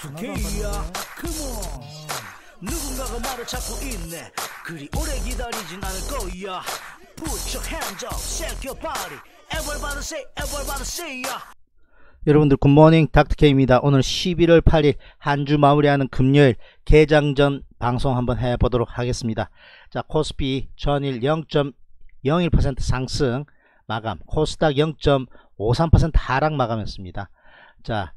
부족해야 아, 그모 누군가가 말을 찾고 있네 그리 오래 기다리진 않을 거야 Put your hands up, shake your body Everybody say, everybody say ya 여러분들 굿모닝 닥터케입니다. 오늘 11월 8일 한주 마무리하는 금요일 개장전 방송 한번 해보도록 하겠습니다. 자 코스피 전일 0.01% 상승 마감 코스닥 0.53% 하락 마감했습니다. 자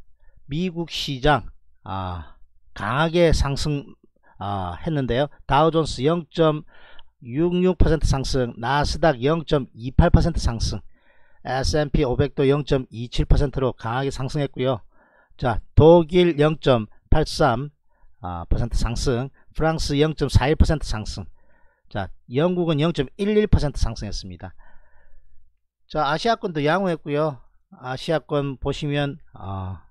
미국 시장 아, 강하게 상승 아, 했는데요. 다우존스 0.66% 상승, 나스닥 0.28% 상승, S&P 500도 0.27%로 강하게 상승했고요. 자, 독일 0.83% 아, 상승, 프랑스 0.41% 상승, 자, 영국은 0.11% 상승했습니다. 자, 아시아권도 양호했고요. 아시아권 보시면 아,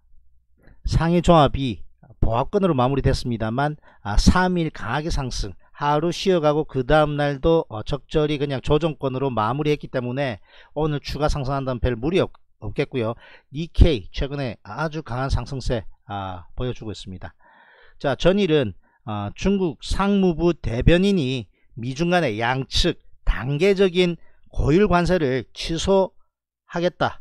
상해 종합이 보합권으로 마무리됐습니다만 3일 아, 강하게 상승 하루 쉬어가고 그 다음날도 어, 적절히 그냥 조정권으로 마무리했기 때문에 오늘 추가 상승한다면 별 무리 없, 겠고요 니케이 최근에 아주 강한 상승세 아, 보여주고 있습니다. 자 전일은 어, 중국 상무부 대변인이 미중 간의 양측 단계적인 고율 관세를 취소하겠다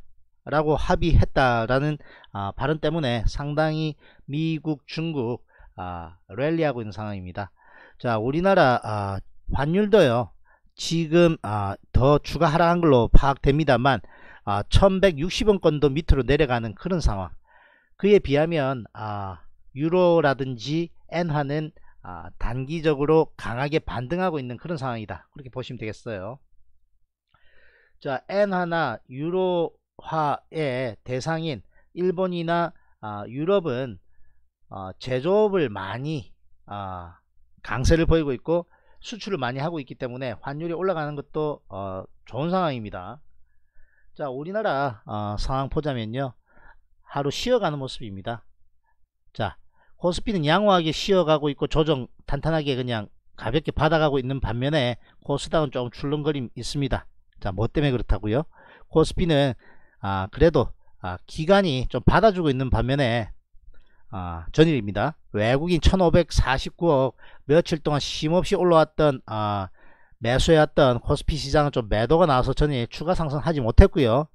라고 합의했다라는 아, 발언 때문에 상당히 미국 중국 아, 랠리하고 있는 상황입니다 자 우리나라 아, 환율도요 지금 아, 더 추가 하락한 걸로 파악됩니다만 아, 1160원권도 밑으로 내려가는 그런 상황 그에 비하면 아, 유로라든지 엔화는 아, 단기적으로 강하게 반등하고 있는 그런 상황이다 그렇게 보시면 되겠어요 자 엔화나 유로 화의 대상인 일본이나 어, 유럽은 어, 제조업을 많이 어, 강세를 보이고 있고 수출을 많이 하고 있기 때문에 환율이 올라가는 것도 어, 좋은 상황입니다. 자 우리나라 어, 상황 보자면요 하루 쉬어가는 모습입니다. 자 코스피는 양호하게 쉬어가고 있고 조정 탄탄하게 그냥 가볍게 받아가고 있는 반면에 코스닥은 조금 출렁거림 있습니다. 자뭐 때문에 그렇다고요? 코스피는 아, 그래도 아, 기간이 좀 받아주고 있는 반면에 아, 전일입니다. 외국인 1549억 며칠 동안 쉼없이 올라왔던 아, 매수해왔던 코스피 시장은 좀 매도가 나와서 전일 추가 상승하지 못했고요.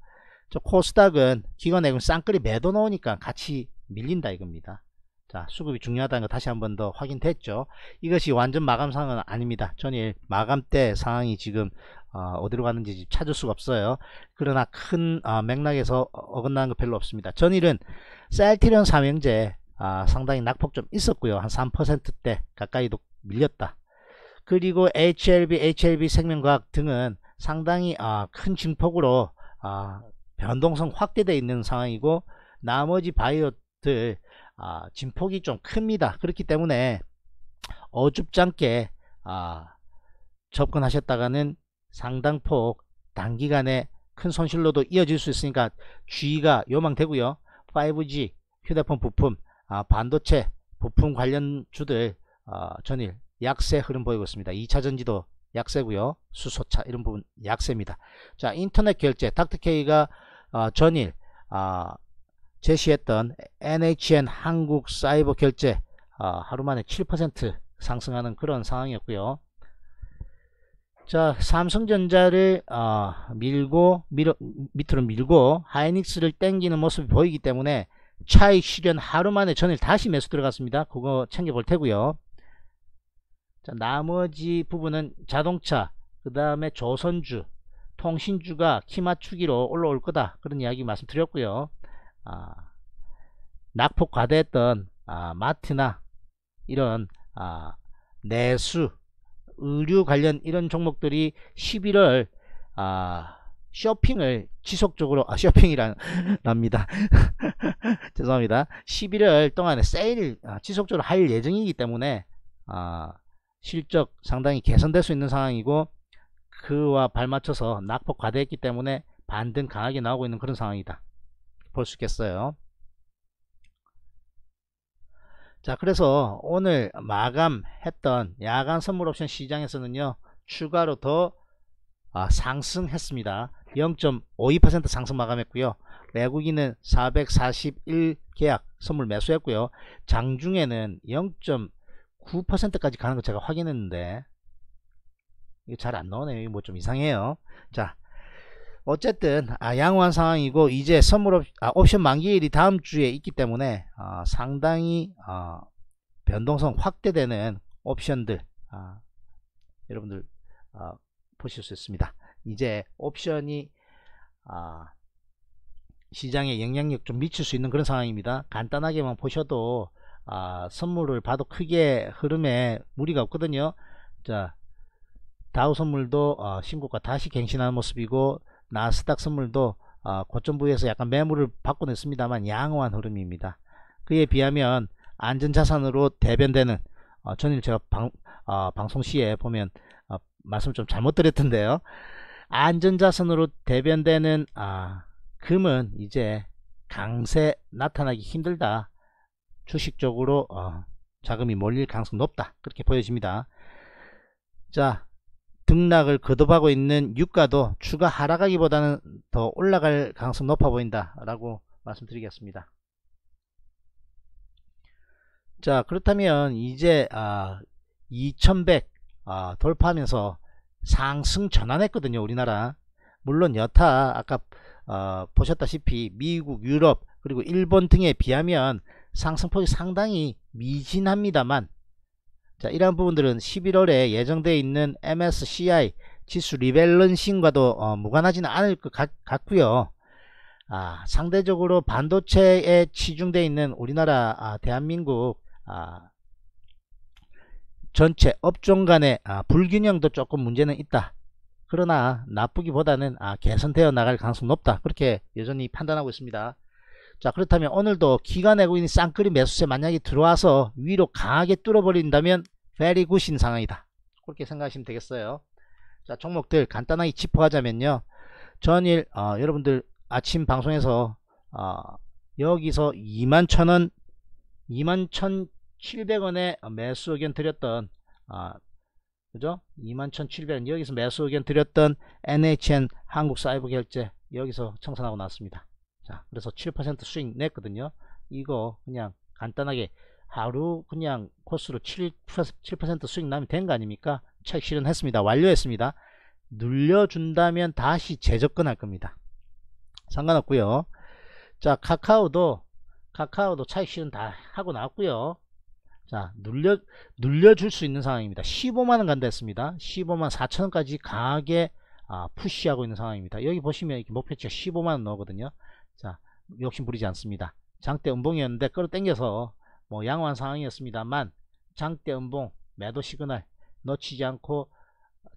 저 코스닥은 기관액은 쌍끌이 매도 넣으니까 같이 밀린다 이겁니다. 자 수급이 중요하다는 거 다시 한번 더 확인됐죠. 이것이 완전 마감상은 아닙니다. 전일 마감 때 상황이 지금 아, 어, 디로 가는지 찾을 수가 없어요. 그러나 큰 아, 맥락에서 어, 어긋나는 거 별로 없습니다. 전일은 셀티리온 삼형제 아, 상당히 낙폭 좀 있었고요. 한 3%대 가까이도 밀렸다. 그리고 HLB, HLB 생명과학 등은 상당히 큰 증폭으로 변동성 확대되어 있는 상황이고 나머지 바이오들 아, 진폭이 좀 큽니다. 그렇기 때문에 어줍지 않게 접근하셨다가는 상당폭 단기간에 큰 손실로도 이어질 수 있으니까 주의가 요망되고요. 5G 휴대폰 부품, 아, 반도체 부품 관련 주들 어, 전일 약세 흐름 보이고 있습니다. 2차 전지도 약세고요. 수소차 이런 부분 약세입니다. 자 인터넷 결제 닥터케이가 어, 전일 어, 제시했던 NHN 한국 사이버 결제 어, 하루 만에 7% 상승하는 그런 상황이었고요. 자 삼성전자를 어, 밀고 밀어, 밑으로 밀고 하이닉스를 땡기는 모습이 보이기 때문에 차익 실현 하루 만에 전일 다시 매수 들어갔습니다 그거 챙겨볼 테고요 자 나머지 부분은 자동차 그 다음에 조선주 통신주가 키맞추기로 올라올 거다 그런 이야기 말씀드렸고요 아, 낙폭 과대했던 아, 마트나 이런 아, 내수 의류 관련 이런 종목들이 11월 아, 쇼핑을 지속적으로 아, 쇼핑이란랍니다 죄송합니다 11월 동안에 세일 아, 지속적으로 할 예정이기 때문에 아, 실적 상당히 개선될 수 있는 상황이고 그와 발맞춰서 낙폭 과대했기 때문에 반등 강하게 나오고 있는 그런 상황이다 볼 수 있겠어요 자 그래서 오늘 마감했던 야간 선물옵션 시장에서는요 추가로 더 아, 상승했습니다 0.52% 상승 마감했고요 외국인은 441계약 선물 매수했고요 장중에는 0.9%까지 가는 거 제가 확인했는데 이게 잘안 나오네요 이거 뭐 좀 이상해요 자 어쨌든 아, 양호한 상황이고 이제 선물 옵, 아, 옵션 만기일이 다음 주에 있기 때문에 아, 상당히 아, 변동성 확대되는 옵션들 아, 여러분들 아, 보실 수 있습니다. 이제 옵션이 아, 시장에 영향력 좀 미칠 수 있는 그런 상황입니다. 간단하게만 보셔도 아, 선물을 봐도 크게 흐름에 무리가 없거든요. 자 다우 선물도 어, 신고가 다시 갱신하는 모습이고 나스닥 선물도 아, 고점 부에서 약간 매물을 받고 냈습니다만 양호한 흐름입니다. 그에 비하면 안전자산으로 대변되는 어, 전일 제가 방, 어, 방송 시에 보면 어, 말씀 을좀 잘못 드렸던데요. 안전자산으로 대변되는 아, 금은 이제 강세 나타나기 힘들다. 주식적으로 어, 자금이 몰릴 가능성 높다. 그렇게 보여집니다. 자 등락을 거듭하고 있는 유가도 추가 하락하기보다는 더 올라갈 가능성 높아 보인다 라고 말씀드리겠습니다 자 그렇다면 이제 아, 2100 아, 돌파하면서 상승 전환했거든요 우리나라 물론 여타 아까 어, 보셨다시피 미국 유럽 그리고 일본 등에 비하면 상승폭이 상당히 미진합니다만 자, 이러한 부분들은 11월에 예정되어 있는 MSCI 지수 리밸런싱과도 어, 무관하지는 않을 것 같, 고요 아, 상대적으로 반도체에 치중되어 있는 우리나라 아, 대한민국 아, 전체 업종 간의 아, 불균형도 조금 문제는 있다. 그러나 나쁘기보다는 아, 개선되어 나갈 가능성이 높다. 그렇게 여전히 판단하고 있습니다. 자 그렇다면 오늘도 기가 내고 있는 쌍끌이 매수세 만약에 들어와서 위로 강하게 뚫어버린다면 very good인 상황이다 그렇게 생각하시면 되겠어요 자 종목들 간단하게 짚어가자면요 전일 어, 여러분들 아침 방송에서 어, 여기서 21,000원 21,700원에 매수 의견 드렸던 어, 그죠? 21,700원 여기서 매수 의견 드렸던 NHN 한국사이버결제 여기서 청산하고 나왔습니다. 자, 그래서 7% 수익 냈거든요. 이거 그냥 간단하게 하루 그냥 코스로 7%, 7% 수익 나면 된거 아닙니까? 책 실현했습니다. 완료했습니다. 눌려준다면 다시 재접근할 겁니다. 상관없고요. 자 카카오도 카카오도 차익 실현 다 하고 나왔고요. 자 눌려 눌려줄 수 있는 상황입니다. 15만원 간다 했습니다. 15만 4천원까지 강하게 아, 푸시하고 있는 상황입니다. 여기 보시면 이렇게 목표치가 15만원 나오거든요. 자 욕심 부리지 않습니다. 장대 음봉이었는데 끌어당겨서 뭐 양호한 상황이었습니다만 장대 음봉 매도 시그널 놓치지 않고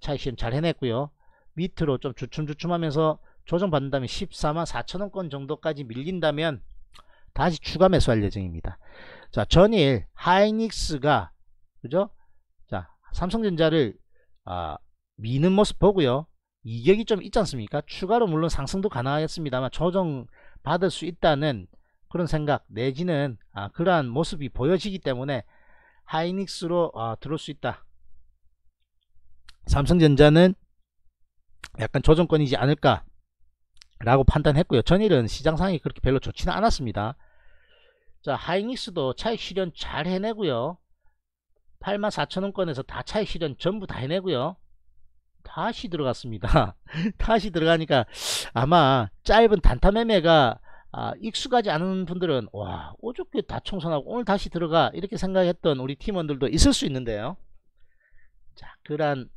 차익실험 잘 해냈고요. 밑으로 좀 주춤주춤하면서 조정받는 다면 14만 4천원권 정도까지 밀린다면 다시 추가 매수할 예정입니다. 자 전일 하이닉스가 그죠? 자 삼성전자를 아, 미는 모습 보고요. 이격이 좀 있지 않습니까? 추가로 물론 상승도 가능하겠습니다만 조정 받을 수 있다는 그런 생각 내지는 아, 그러한 모습이 보여지기 때문에 하이닉스로 아, 들어올 수 있다. 삼성전자는 약간 조정권이지 않을까 라고 판단했고요. 전일은 시장 상황이 그렇게 별로 좋지는 않았습니다. 자 하이닉스도 차익 실현 잘 해내고요. 84,000원권에서 다 차익 실현 전부 다 해내고요. 다시 들어갔습니다. 다시 들어가니까 아마 짧은 단타 매매가 아, 익숙하지 않은 분들은 와 어저께 다 청소하고 오늘 다시 들어가 이렇게 생각했던 우리 팀원들도 있을 수 있는데요. 자 그러한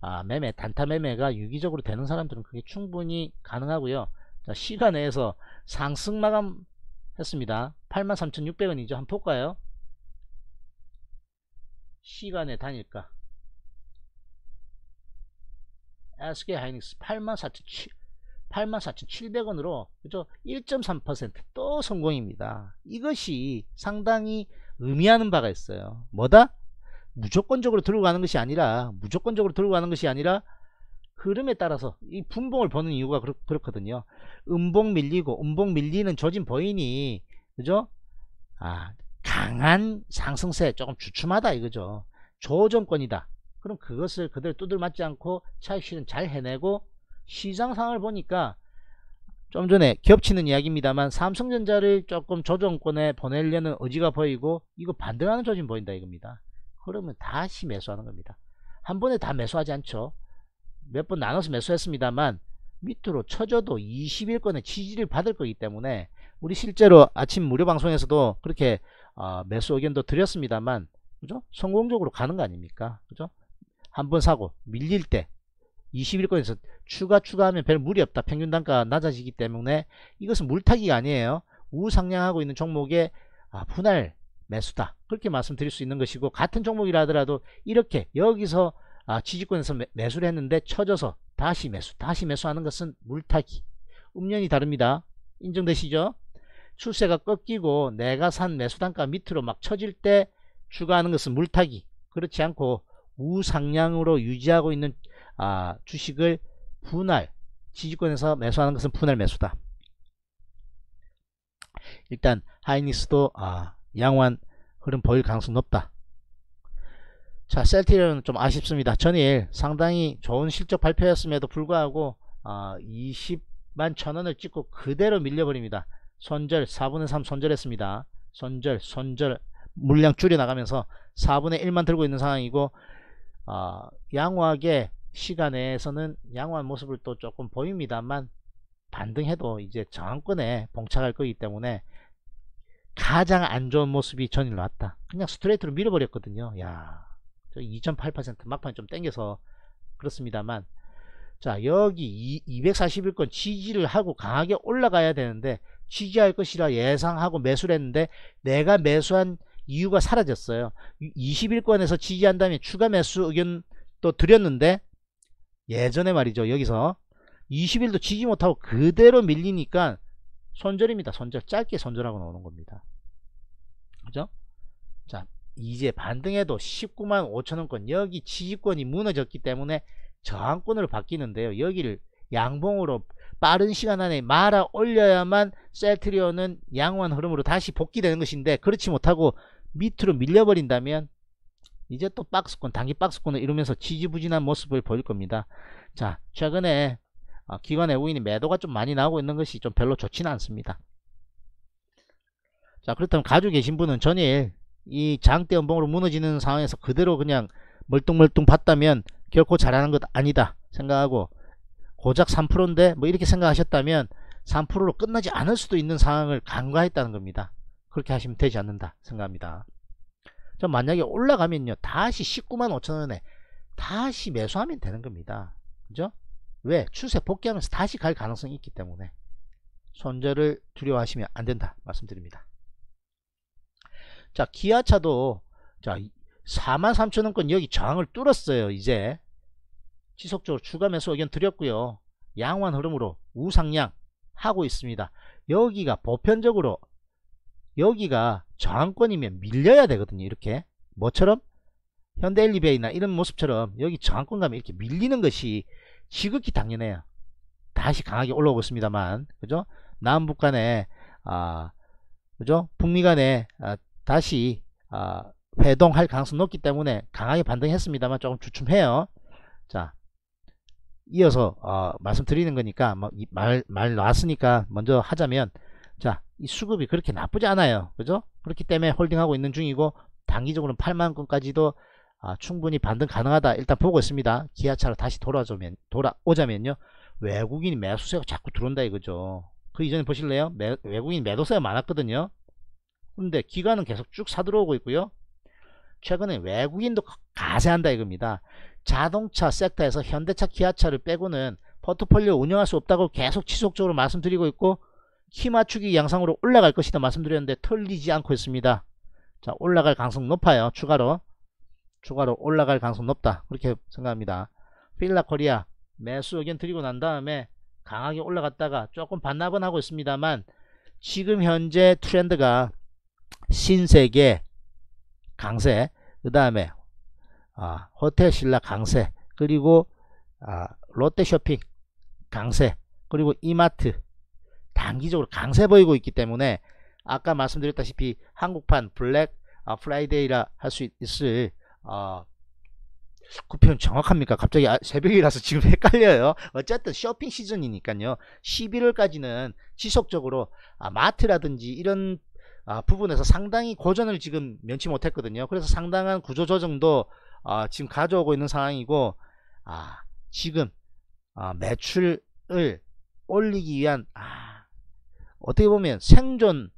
아, 매매 단타 매매가 유기적으로 되는 사람들은 그게 충분히 가능하고요. 자, 시간 내에서 상승 마감 했습니다. 83,600원이죠. 한번 볼까요? 시간에 다닐까 SK 하이닉스 84,700원 84,700원으로 그죠? 1.3%또 성공입니다. 이것이 상당히 의미하는 바가 있어요. 뭐다? 무조건적으로 들어 가는 것이 아니라 무조건적으로 들고 가는 것이 아니라 흐름에 따라서 이 분봉을 보는 이유가 그렇, 거든요 음봉 밀리고 음봉 밀리는 조진 버인이 그죠? 아 강한 상승세 조금 주춤하다 이거죠. 조정권이다. 그럼 그것을 그대로 두들 맞지 않고 차익실은 잘 해내고 시장 상황을 보니까 좀 전에 겹치는 이야기입니다만 삼성전자를 조금 조정권에 보내려는 의지가 보이고 이거 반등하는 조짐 보인다 이겁니다. 그러면 다시 매수하는 겁니다. 한 번에 다 매수하지 않죠. 몇 번 나눠서 매수했습니다만 밑으로 쳐져도 20일권의 지지를 받을 거기 때문에 우리 실제로 아침 무료 방송에서도 그렇게 어 매수 의견도 드렸습니다만 그죠? 성공적으로 가는 거 아닙니까? 그죠? 한 번 사고 밀릴 때 21권에서 추가 추가하면 별 무리 없다. 평균 단가 낮아지기 때문에 이것은 물타기가 아니에요. 우상향하고 있는 종목의 아, 분할 매수다. 그렇게 말씀드릴 수 있는 것이고 같은 종목이라 하더라도 이렇게 여기서 아, 지지권에서 매수를 했는데 쳐져서 다시 매수 다시 매수하는 것은 물타기. 음년이 다릅니다. 인정되시죠? 추세가 꺾이고 내가 산 매수 단가 밑으로 막 쳐질 때 추가하는 것은 물타기. 그렇지 않고 우상향으로 유지하고 있는 아, 주식을 분할 지지권에서 매수하는 것은 분할 매수다. 일단 하이니스도 아, 양호한 흐름 보일 가능성 높다. 자셀티리온은좀 아쉽습니다. 전일 상당히 좋은 실적 발표였음에도 불구하고 아, 20만 천원을 찍고 그대로 밀려버립니다. 손절 4분의 3 손절했습니다. 손절 손절 물량 줄여나가면서 4분의 1만 들고 있는 상황이고 어, 양호하게 시간에서는 양호한 모습을 또 조금 보입니다만 반등해도 이제 정권에 봉착할 거기 때문에 가장 안 좋은 모습이 전일 나왔다 그냥 스트레이트로 밀어버렸거든요 야2.8% 저 막판 에좀 땡겨서 그렇습니다만 자 여기 241건 지지를 하고 강하게 올라가야 되는데 지지할 것이라 예상하고 매수를 했는데 내가 매수한 이유가 사라졌어요 21권에서 지지한 다음에 추가 매수 의견 또 드렸는데 예전에 말이죠. 여기서 20일도 지지 못하고 그대로 밀리니까 손절입니다. 손절 짧게 손절하고 나오는 겁니다. 그죠? 자 이제 반등해도 19만 5천원권 여기 지지권이 무너졌기 때문에 저항권으로 바뀌는데요. 여기를 양봉으로 빠른 시간 안에 말아 올려야만 셀트리온은 양호한 흐름으로 다시 복귀되는 것인데 그렇지 못하고 밑으로 밀려버린다면 이제 또 박스권 단기 박스권을 이루면서 지지부진한 모습을 보일 겁니다 자 최근에 어, 기관 외국인이 매도가 좀 많이 나오고 있는 것이 좀 별로 좋지는 않습니다 자 그렇다면 가지고 계신 분은 전일 이 장대 연봉으로 무너지는 상황에서 그대로 그냥 멀뚱멀뚱 봤다면 결코 잘하는 것 아니다 생각하고 고작 3%인데 뭐 이렇게 생각하셨다면 3%로 끝나지 않을 수도 있는 상황을 간과했다는 겁니다 그렇게 하시면 되지 않는다 생각합니다 전 만약에 올라가면요 다시 19만 5천원에 다시 매수하면 되는 겁니다 그죠 왜 추세 복귀하면서 다시 갈 가능성이 있기 때문에 손절을 두려워하시면 안 된다 말씀드립니다 자 기아차도 자 4만 3천원권 여기 저항을 뚫었어요 이제 지속적으로 추가 매수 의견 드렸고요 양호한 흐름으로 우상향 하고 있습니다 여기가 보편적으로 여기가 저항권이면 밀려야 되거든요 이렇게 뭐처럼 현대엘리베이나 이런 모습처럼 여기 저항권 가면 이렇게 밀리는 것이 지극히 당연해요 다시 강하게 올라오고 있습니다만 그죠 남북 간에 아 그죠 북미 간에 아, 다시 아, 회동할 가능성이 높기 때문에 강하게 반등했습니다만 조금 주춤해요 자 이어서 어, 말씀드리는 거니까 뭐, 말, 말 나왔으니까 먼저 하자면 자이 수급이 그렇게 나쁘지 않아요. 그죠? 그렇기 때문에 홀딩하고 있는 중이고 단기적으로는 8만 건까지도 아, 충분히 반등 가능하다. 일단 보고 있습니다. 기아차로 다시 돌아오면 돌아오자면요. 외국인 매수세가 자꾸 들어온다 이거죠. 그 이전에 보실래요? 매, 외국인 매도세가 많았거든요. 근데 기관은 계속 쭉 사들어오고 있고요. 최근에 외국인도 가세한다 이겁니다. 자동차 섹터에서 현대차, 기아차를 빼고는 포트폴리오 운영할 수 없다고 계속 지속적으로 말씀드리고 있고 키맞추기 양상으로 올라갈 것이다 말씀드렸는데 털리지 않고 있습니다. 자 올라갈 가능성 높아요. 추가로 추가로 올라갈 가능성 높다. 그렇게 생각합니다. 필라 코리아 매수 의견 드리고 난 다음에 강하게 올라갔다가 조금 반납은 하고 있습니다만 지금 현재 트렌드가 신세계 강세 그 다음에 아, 호텔신라 강세 그리고 아, 롯데쇼핑 강세 그리고 이마트 단기적으로 강세 보이고 있기 때문에 아까 말씀드렸다시피 한국판 블랙 아, 프라이데이라 할 수 있을 어, 그 표현 정확합니까? 갑자기 아, 새벽이라서 지금 헷갈려요. 어쨌든 쇼핑 시즌이니까요. 11월까지는 지속적으로 아, 마트라든지 이런 아, 부분에서 상당히 고전을 지금 면치 못했거든요. 그래서 상당한 구조 조정도 어, 지금 가져오고 있는 상황이고 아, 지금 어, 매출을 올리기 위한 아, 어떻게 보면 생존이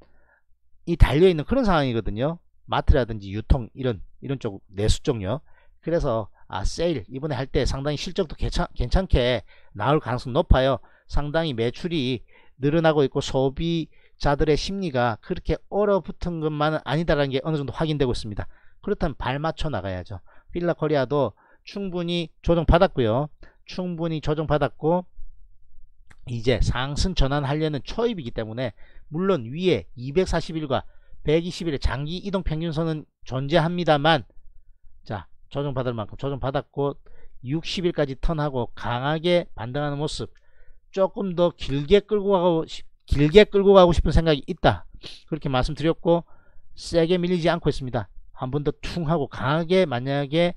달려있는 그런 상황이거든요. 마트라든지 유통 이런 이런 쪽 내수 쪽요. 그래서 아 세일 이번에 할 때 상당히 실적도 괜찮, 괜찮게 나올 가능성 높아요. 상당히 매출이 늘어나고 있고 소비자들의 심리가 그렇게 얼어붙은 것만은 아니다라는 게 어느 정도 확인되고 있습니다. 그렇다면 발 맞춰 나가야죠. 필라 코리아도 충분히 조정받았고요. 충분히 조정받았고 이제 상승 전환하려는 초입이기 때문에 물론 위에 241과 121의 장기 이동 평균선은 존재합니다만 자 조정받을 만큼 조정받았고 60일까지 턴하고 강하게 반등하는 모습 조금 더 길게 끌고 가고 길게 끌고 가고 싶은 생각이 있다 그렇게 말씀드렸고 세게 밀리지 않고 있습니다 한 번 더퉁 하고 강하게 만약에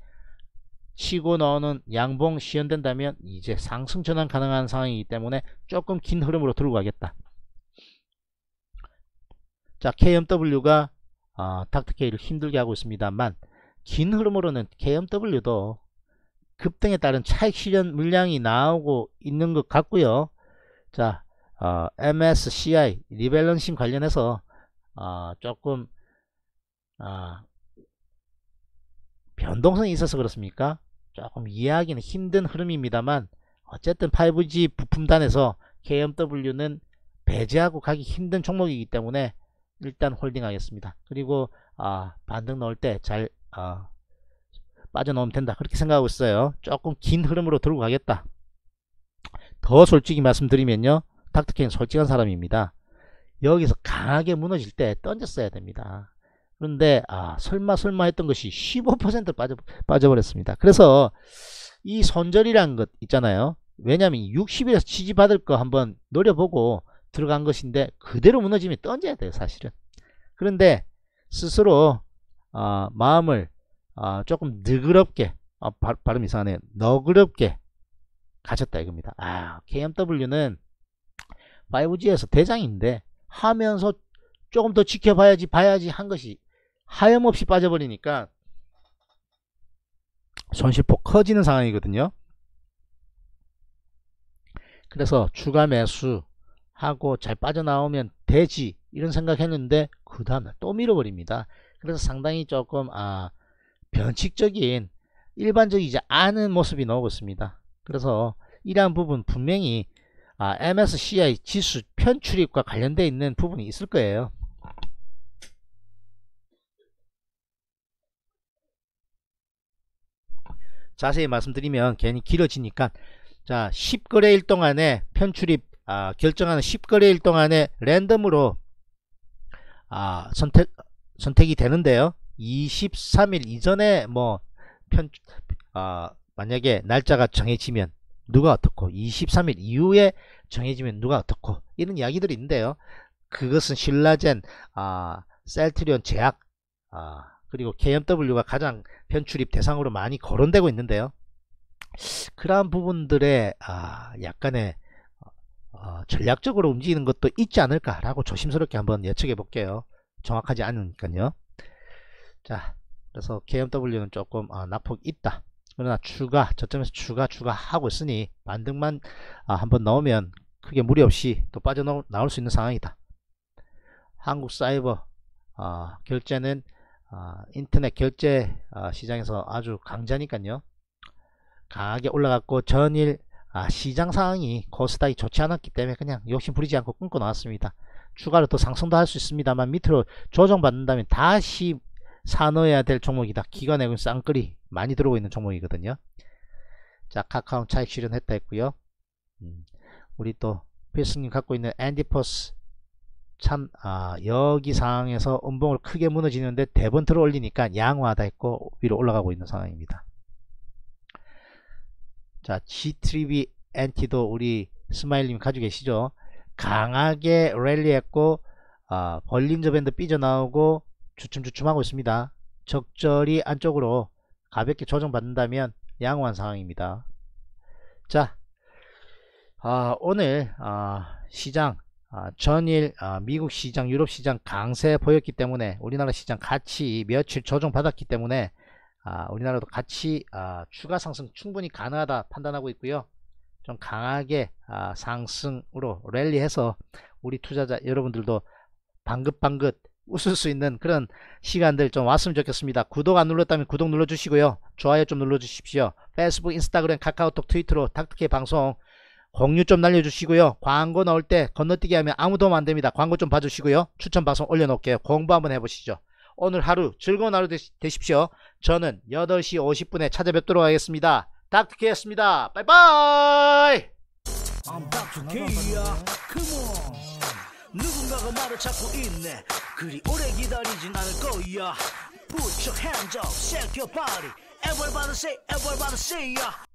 치고나오는 양봉 시연된다면 이제 상승 전환 가능한 상황이기 때문에 조금 긴 흐름으로 들고 가겠다. 자 KMW가 어, 닥터K를 힘들게 하고 있습니다만 긴 흐름으로는 KMW도 급등에 따른 차익 실현 물량이 나오고 있는 것 같고요. 자 어, MSCI 리밸런싱 관련해서 어, 조금 어, 변동성이 있어서 그렇습니까? 조금 이해하기는 힘든 흐름입니다만 어쨌든 5G 부품단에서 KMW는 배제하고 가기 힘든 종목이기 때문에 일단 홀딩하겠습니다. 그리고 아, 반등 넣을 때잘 아, 빠져나으면 된다. 그렇게 생각하고 있어요. 조금 긴 흐름으로 들고 가겠다. 더 솔직히 말씀드리면요. 닥터킹 솔직한 사람입니다. 여기서 강하게 무너질 때 던졌어야 됩니다. 그런데 아 설마 설마 했던 것이 15% 빠져, 빠져버렸습니다. 그래서 이 손절이란 것 있잖아요. 왜냐하면 60에서 지지받을 거 한번 노려보고 들어간 것인데 그대로 무너지면 던져야 돼요. 사실은. 그런데 스스로 어, 마음을 어, 조금 느그럽게 어, 아, 발, 발음 이상하네요. 너그럽게 가졌다 이겁니다. 아, KMW는 5G에서 대장인데 하면서 조금 더 지켜봐야지 봐야지 한 것이 하염없이 빠져버리니까 손실폭 커지는 상황이거든요. 그래서 추가 매수하고 잘 빠져나오면 되지 이런 생각했는데 그다음에또 밀어버립니다. 그래서 상당히 조금 아 변칙적인 일반적이지 않은 모습이 나오고 있습니다. 그래서 이러한 부분 분명히 아, MSCI 지수 편출입과 관련되어 있는 부분이 있을 거예요. 자세히 말씀드리면 괜히 길어지니까 자 10거래일 동안에 편출입 아, 결정하는 10거래일 동안에 랜덤으로 아, 선택, 선택이 되는데요 23일 이전에 뭐 편, 아, 만약에 날짜가 정해지면 누가 어떻고 23일 이후에 정해지면 누가 어떻고 이런 이야기들이 있는데요 그것은 신라젠 아, 셀트리온 제약 아, 그리고 KMW가 가장 편출입 대상으로 많이 거론되고 있는데요. 그러한 부분들의 아, 약간의 어, 어, 전략적으로 움직이는 것도 있지 않을까라고 조심스럽게 한번 예측해 볼게요. 정확하지 않으니까요. 자, 그래서 KMW는 조금 어, 낙폭 있다. 그러나 추가 저점에서 추가 추가 하고 있으니 반등만 아, 한번 넣으면 크게 무리 없이 또 빠져나올 수 있는 상황이다. 한국 사이버 어, 결제는 아, 인터넷 결제 아, 시장에서 아주 강자니까요. 강하게 올라갔고 전일 아, 시장 상황이 코스닥이 좋지 않았기 때문에 그냥 욕심 부리지 않고 끊고 나왔습니다. 추가로 또 상승도 할 수 있습니다만 밑으로 조정받는다면 다시 사놓아야 될 종목이다. 기관에 그 쌍끌이 많이 들어오고 있는 종목이거든요. 자 카카오 차익 실현했다 했고요. 음, 우리 또 필승님 갖고 있는 앤디포스 참 아, 여기 상황에서 음봉을 크게 무너지는데 대번 들어 올리니까 양호하다 했고 위로 올라가고 있는 상황입니다. 자 G3B 엔티도 우리 스마일님 가지고 계시죠? 강하게 랠리했고 아, 벌림저 밴드 삐져나오고 주춤주춤하고 있습니다. 적절히 안쪽으로 가볍게 조정받는다면 양호한 상황입니다. 자 아, 오늘 아, 시장 아, 전일 아, 미국 시장, 유럽 시장 강세 보였기 때문에 우리나라 시장 같이 며칠 조정받았기 때문에 아, 우리나라도 같이 추가 상승 충분히 가능하다 판단하고 있고요. 좀 강하게 상승으로 랠리해서 우리 투자자 여러분들도 방긋방긋 웃을 수 있는 그런 시간들 좀 왔으면 좋겠습니다. 구독 안 눌렀다면 구독 눌러주시고요. 좋아요 좀 눌러주십시오. 페이스북, 인스타그램, 카카오톡, 트위터로 닥터케 방송 공유 좀 날려주시고요. 광고 나올 때 건너뛰기 하면 아무 도움 안됩니다. 광고 좀 봐주시고요. 추천 방송 올려놓을게요. 공부 한번 해보시죠. 오늘 하루 즐거운 하루 되십시오. 저는 8시 50분에 찾아뵙도록 하겠습니다. 닥터케였습니다 빠이빠이! I'm Dr. k Come on. 누군가가 나를 찾고 있네. 그리 오래 기다리진 않을 거야. Put your hands up, shake your body. Everybody say, everybody say, yeah.